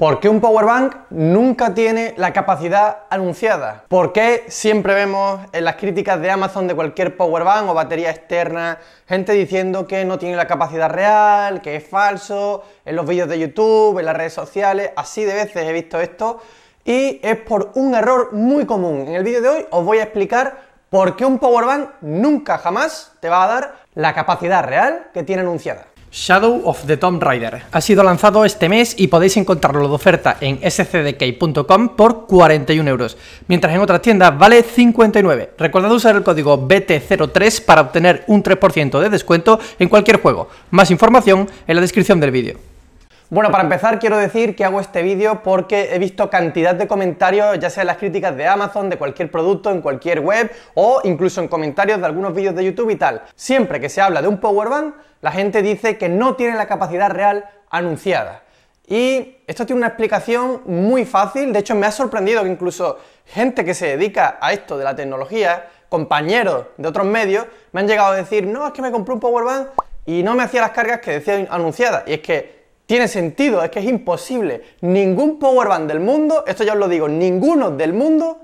¿Por qué un power bank nunca tiene la capacidad anunciada? ¿Por qué siempre vemos en las críticas de Amazon de cualquier power bank o batería externa gente diciendo que no tiene la capacidad real, que es falso, en los vídeos de YouTube, en las redes sociales, así de veces he visto esto y es por un error muy común. En el vídeo de hoy os voy a explicar por qué un power bank nunca jamás te va a dar la capacidad real que tiene anunciada. Shadow of the Tomb Raider. Ha sido lanzado este mes y podéis encontrarlo de oferta en scdk.com por 41 euros, mientras en otras tiendas vale 59. Recordad usar el código BT03 para obtener un 3% de descuento en cualquier juego. Más información en la descripción del vídeo. Bueno, para empezar quiero decir que hago este vídeo porque he visto cantidad de comentarios, ya sea las críticas de Amazon, de cualquier producto, en cualquier web o incluso en comentarios de algunos vídeos de YouTube y tal. Siempre que se habla de un power bank, la gente dice que no tiene la capacidad real anunciada. Y esto tiene una explicación muy fácil, de hecho me ha sorprendido que incluso gente que se dedica a esto de la tecnología, compañeros de otros medios, me han llegado a decir, no, es que me compré un power bank y no me hacía las cargas que decía anunciada. Y es que tiene sentido, es que es imposible. Ningún power del mundo, esto ya os lo digo, ninguno del mundo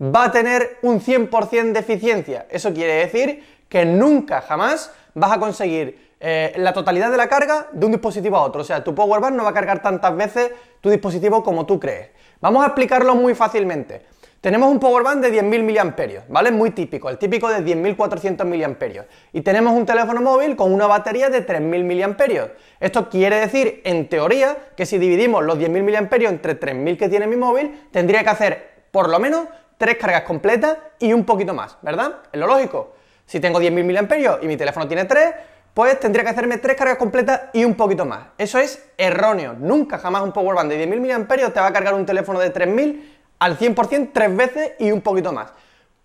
va a tener un 100% de eficiencia. Eso quiere decir que nunca, jamás vas a conseguir eh, la totalidad de la carga de un dispositivo a otro. O sea, tu power no va a cargar tantas veces tu dispositivo como tú crees. Vamos a explicarlo muy fácilmente. Tenemos un power bank de 10.000 mAh, ¿vale? Muy típico, el típico de 10.400 mAh. Y tenemos un teléfono móvil con una batería de 3.000 mAh. Esto quiere decir, en teoría, que si dividimos los 10.000 mAh entre 3.000 que tiene mi móvil, tendría que hacer por lo menos tres cargas completas y un poquito más, ¿verdad? Es lo lógico. Si tengo 10.000 mAh y mi teléfono tiene 3, pues tendría que hacerme tres cargas completas y un poquito más. Eso es erróneo. Nunca jamás un powerband de 10.000 mAh te va a cargar un teléfono de 3.000 al 100% tres veces y un poquito más.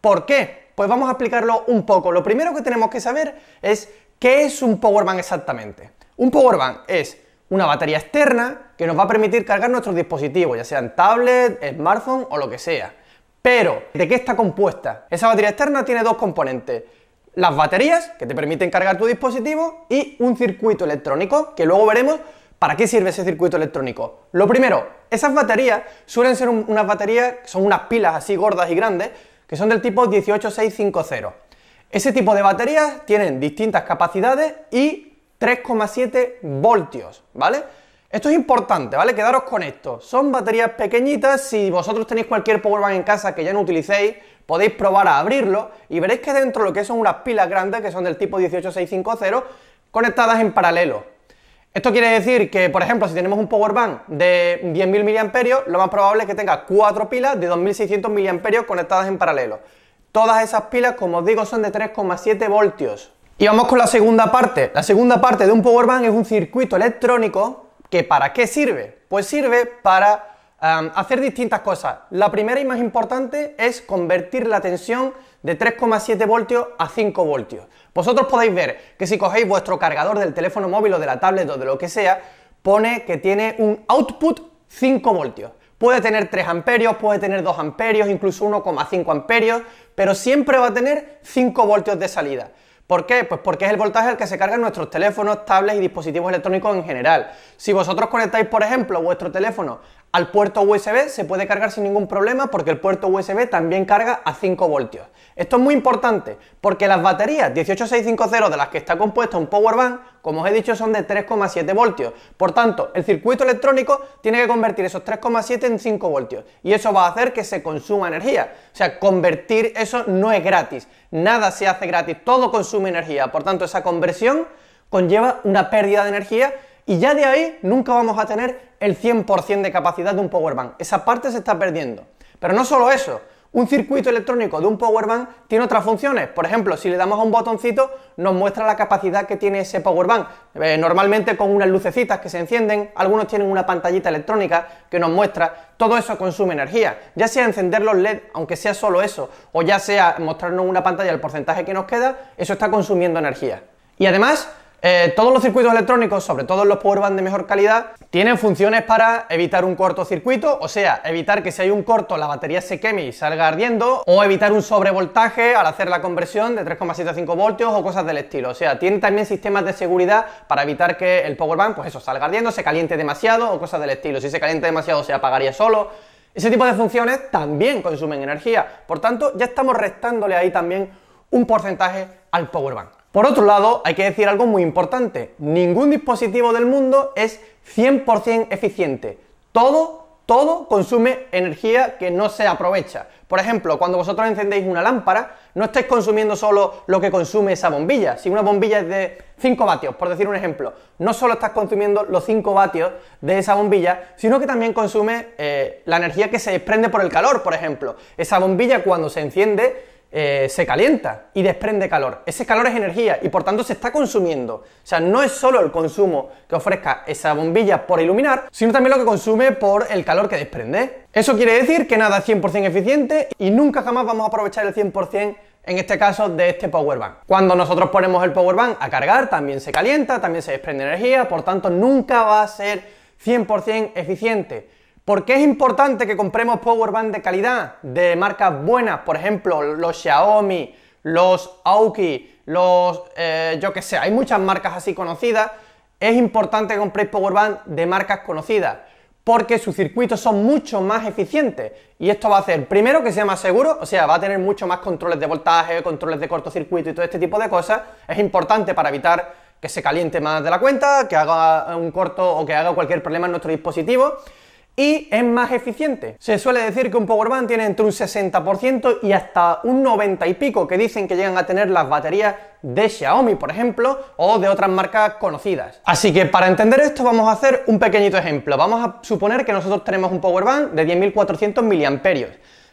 ¿Por qué? Pues vamos a explicarlo un poco. Lo primero que tenemos que saber es qué es un power bank exactamente. Un power bank es una batería externa que nos va a permitir cargar nuestros dispositivos, ya sean tablet, smartphone o lo que sea. Pero, ¿de qué está compuesta? Esa batería externa tiene dos componentes. Las baterías, que te permiten cargar tu dispositivo, y un circuito electrónico, que luego veremos ¿Para qué sirve ese circuito electrónico? Lo primero, esas baterías suelen ser unas baterías, son unas pilas así gordas y grandes, que son del tipo 18650. Ese tipo de baterías tienen distintas capacidades y 3,7 voltios, ¿vale? Esto es importante, ¿vale? Quedaros con esto. Son baterías pequeñitas, si vosotros tenéis cualquier powerbank en casa que ya no utilicéis, podéis probar a abrirlo y veréis que dentro lo que son unas pilas grandes, que son del tipo 18650, conectadas en paralelo, esto quiere decir que, por ejemplo, si tenemos un power bank de 10.000 mAh, lo más probable es que tenga 4 pilas de 2.600 mAh conectadas en paralelo. Todas esas pilas, como os digo, son de 3,7 voltios. Y vamos con la segunda parte. La segunda parte de un power bank es un circuito electrónico que ¿para qué sirve? Pues sirve para hacer distintas cosas. La primera y más importante es convertir la tensión de 3,7 voltios a 5 voltios. Vosotros podéis ver que si cogéis vuestro cargador del teléfono móvil o de la tablet o de lo que sea, pone que tiene un output 5 voltios. Puede tener 3 amperios, puede tener 2 amperios, incluso 1,5 amperios, pero siempre va a tener 5 voltios de salida. ¿Por qué? Pues porque es el voltaje al que se cargan nuestros teléfonos, tablets y dispositivos electrónicos en general. Si vosotros conectáis, por ejemplo, vuestro teléfono al puerto USB se puede cargar sin ningún problema porque el puerto USB también carga a 5 voltios. Esto es muy importante porque las baterías 18650 de las que está compuesta un power bank, como os he dicho, son de 3,7 voltios. Por tanto, el circuito electrónico tiene que convertir esos 3,7 en 5 voltios y eso va a hacer que se consuma energía. O sea, convertir eso no es gratis. Nada se hace gratis, todo consume energía. Por tanto, esa conversión conlleva una pérdida de energía y ya de ahí nunca vamos a tener el 100% de capacidad de un power bank. Esa parte se está perdiendo. Pero no solo eso, un circuito electrónico de un power bank tiene otras funciones. Por ejemplo, si le damos a un botoncito, nos muestra la capacidad que tiene ese power bank. Eh, normalmente con unas lucecitas que se encienden, algunos tienen una pantallita electrónica que nos muestra. Todo eso consume energía. Ya sea encender los LED, aunque sea solo eso, o ya sea mostrarnos una pantalla el porcentaje que nos queda, eso está consumiendo energía. Y además, eh, todos los circuitos electrónicos, sobre todo los bank de mejor calidad, tienen funciones para evitar un cortocircuito, o sea, evitar que si hay un corto la batería se queme y salga ardiendo, o evitar un sobrevoltaje al hacer la conversión de 3,75 voltios o cosas del estilo. O sea, tienen también sistemas de seguridad para evitar que el powerbank, pues eso, salga ardiendo, se caliente demasiado o cosas del estilo. Si se caliente demasiado se apagaría solo. Ese tipo de funciones también consumen energía. Por tanto, ya estamos restándole ahí también un porcentaje al powerbank. Por otro lado, hay que decir algo muy importante. Ningún dispositivo del mundo es 100% eficiente. Todo, todo consume energía que no se aprovecha. Por ejemplo, cuando vosotros encendéis una lámpara, no estáis consumiendo solo lo que consume esa bombilla. Si una bombilla es de 5 vatios, por decir un ejemplo, no solo estás consumiendo los 5 vatios de esa bombilla, sino que también consume eh, la energía que se desprende por el calor, por ejemplo. Esa bombilla cuando se enciende eh, se calienta y desprende calor. Ese calor es energía y por tanto se está consumiendo. O sea, no es solo el consumo que ofrezca esa bombilla por iluminar, sino también lo que consume por el calor que desprende. Eso quiere decir que nada es 100% eficiente y nunca jamás vamos a aprovechar el 100% en este caso de este power bank. Cuando nosotros ponemos el power bank a cargar, también se calienta, también se desprende energía, por tanto nunca va a ser 100% eficiente. ¿Por qué es importante que compremos power de calidad, de marcas buenas? Por ejemplo, los Xiaomi, los Aoki, los eh, yo que sé, hay muchas marcas así conocidas. Es importante que compréis power de marcas conocidas porque sus circuitos son mucho más eficientes y esto va a hacer primero que sea más seguro, o sea, va a tener mucho más controles de voltaje, controles de cortocircuito y todo este tipo de cosas. Es importante para evitar que se caliente más de la cuenta, que haga un corto o que haga cualquier problema en nuestro dispositivo y es más eficiente. Se suele decir que un power powerbank tiene entre un 60% y hasta un 90 y pico que dicen que llegan a tener las baterías de Xiaomi, por ejemplo, o de otras marcas conocidas. Así que para entender esto vamos a hacer un pequeñito ejemplo. Vamos a suponer que nosotros tenemos un power powerbank de 10.400 miliamperios.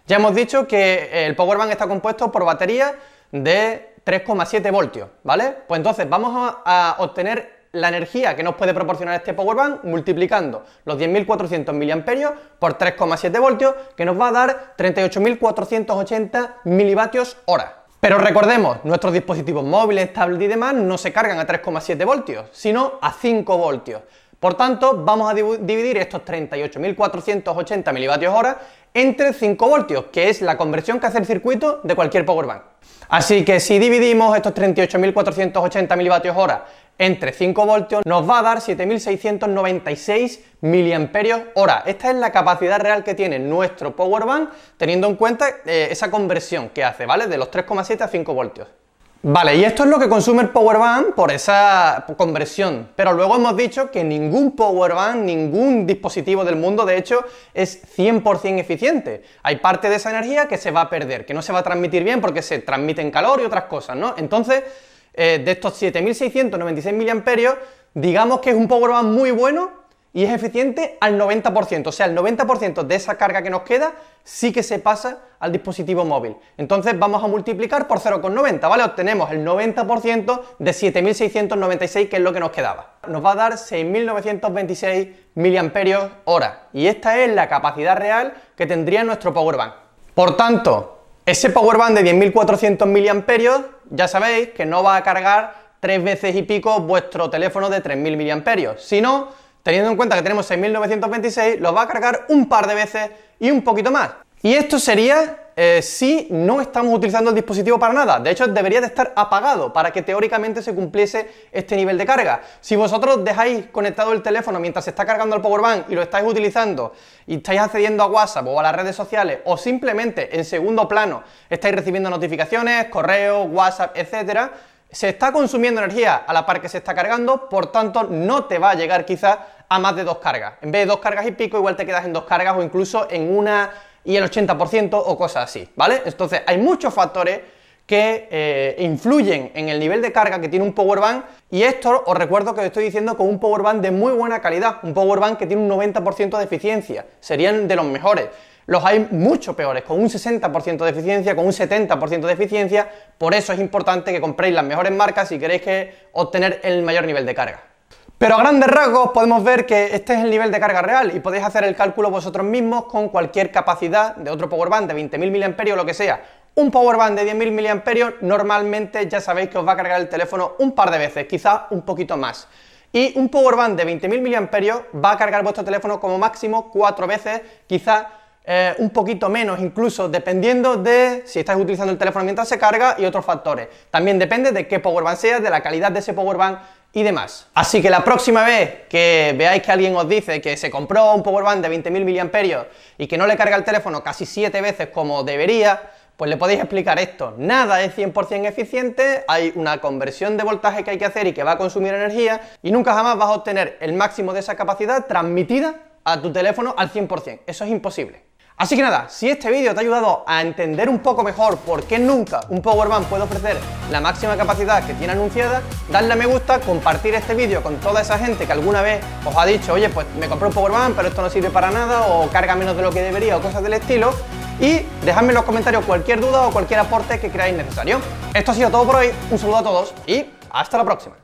Ya hemos dicho que el power powerbank está compuesto por baterías de 3,7 voltios, ¿vale? Pues entonces vamos a obtener la energía que nos puede proporcionar este power bank multiplicando los 10.400 miliamperios por 3,7 voltios que nos va a dar 38.480 milivatios hora. Pero recordemos, nuestros dispositivos móviles, tablets y demás no se cargan a 3,7 voltios, sino a 5 voltios. Por tanto, vamos a dividir estos 38.480 hora entre 5 voltios, que es la conversión que hace el circuito de cualquier power bank. Así que si dividimos estos 38.480 mWh entre 5 voltios, nos va a dar 7.696 mAh. Esta es la capacidad real que tiene nuestro power bank teniendo en cuenta eh, esa conversión que hace, ¿vale? De los 3,7 a 5 voltios. Vale, y esto es lo que consume el power bank por esa conversión. Pero luego hemos dicho que ningún power bank, ningún dispositivo del mundo, de hecho, es 100% eficiente. Hay parte de esa energía que se va a perder, que no se va a transmitir bien porque se transmite en calor y otras cosas, ¿no? Entonces, eh, de estos 7.696 mAh, digamos que es un power bank muy bueno, y es eficiente al 90%, o sea, el 90% de esa carga que nos queda sí que se pasa al dispositivo móvil. Entonces vamos a multiplicar por 0,90, ¿vale? Obtenemos el 90% de 7.696, que es lo que nos quedaba. Nos va a dar 6.926 hora. y esta es la capacidad real que tendría nuestro power Por tanto, ese power de 10.400 mAh, ya sabéis que no va a cargar tres veces y pico vuestro teléfono de 3.000 mAh, sino Teniendo en cuenta que tenemos 6.926, los va a cargar un par de veces y un poquito más. Y esto sería eh, si no estamos utilizando el dispositivo para nada. De hecho, debería de estar apagado para que teóricamente se cumpliese este nivel de carga. Si vosotros dejáis conectado el teléfono mientras se está cargando el powerbank y lo estáis utilizando y estáis accediendo a WhatsApp o a las redes sociales o simplemente en segundo plano estáis recibiendo notificaciones, correos, WhatsApp, etcétera, se está consumiendo energía a la par que se está cargando, por tanto no te va a llegar quizás a más de dos cargas. En vez de dos cargas y pico, igual te quedas en dos cargas o incluso en una y el 80% o cosas así, ¿vale? Entonces hay muchos factores que eh, influyen en el nivel de carga que tiene un power bank y esto os recuerdo que os estoy diciendo con un power bank de muy buena calidad, un power bank que tiene un 90% de eficiencia, serían de los mejores. Los hay mucho peores, con un 60% de eficiencia, con un 70% de eficiencia. Por eso es importante que compréis las mejores marcas si queréis obtener el mayor nivel de carga. Pero a grandes rasgos podemos ver que este es el nivel de carga real y podéis hacer el cálculo vosotros mismos con cualquier capacidad de otro powerband de 20.000 mAh o lo que sea. Un powerband de 10.000 mAh normalmente ya sabéis que os va a cargar el teléfono un par de veces, quizás un poquito más. Y un powerband de 20.000 mAh va a cargar vuestro teléfono como máximo cuatro veces, quizás eh, un poquito menos, incluso dependiendo de si estás utilizando el teléfono mientras se carga y otros factores. También depende de qué power sea, de la calidad de ese power y demás. Así que la próxima vez que veáis que alguien os dice que se compró un power de 20.000 mAh y que no le carga el teléfono casi 7 veces como debería, pues le podéis explicar esto. Nada es 100% eficiente, hay una conversión de voltaje que hay que hacer y que va a consumir energía y nunca jamás vas a obtener el máximo de esa capacidad transmitida a tu teléfono al 100%. Eso es imposible. Así que nada, si este vídeo te ha ayudado a entender un poco mejor por qué nunca un Powerbank puede ofrecer la máxima capacidad que tiene anunciada, dadle a me gusta, compartir este vídeo con toda esa gente que alguna vez os ha dicho, oye, pues me compré un Powerbank pero esto no sirve para nada o carga menos de lo que debería o cosas del estilo, y dejadme en los comentarios cualquier duda o cualquier aporte que creáis necesario. Esto ha sido todo por hoy, un saludo a todos y hasta la próxima.